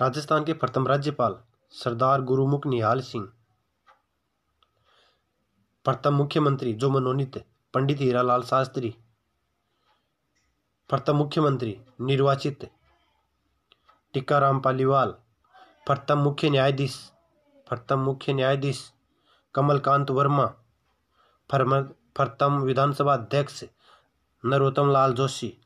राजस्थान के प्रथम राज्यपाल सरदार गुरुमुख निहाल सिंह प्रथम मुख्यमंत्री जो मनोनीत पंडित हीरालाल शास्त्री प्रथम मुख्यमंत्री निर्वाचित टीकाराम पालीवाल प्रथम मुख्य न्यायाधीश प्रथम मुख्य न्यायाधीश कमलकांत वर्मा प्रथम विधानसभा अध्यक्ष नरोत्तम लाल जोशी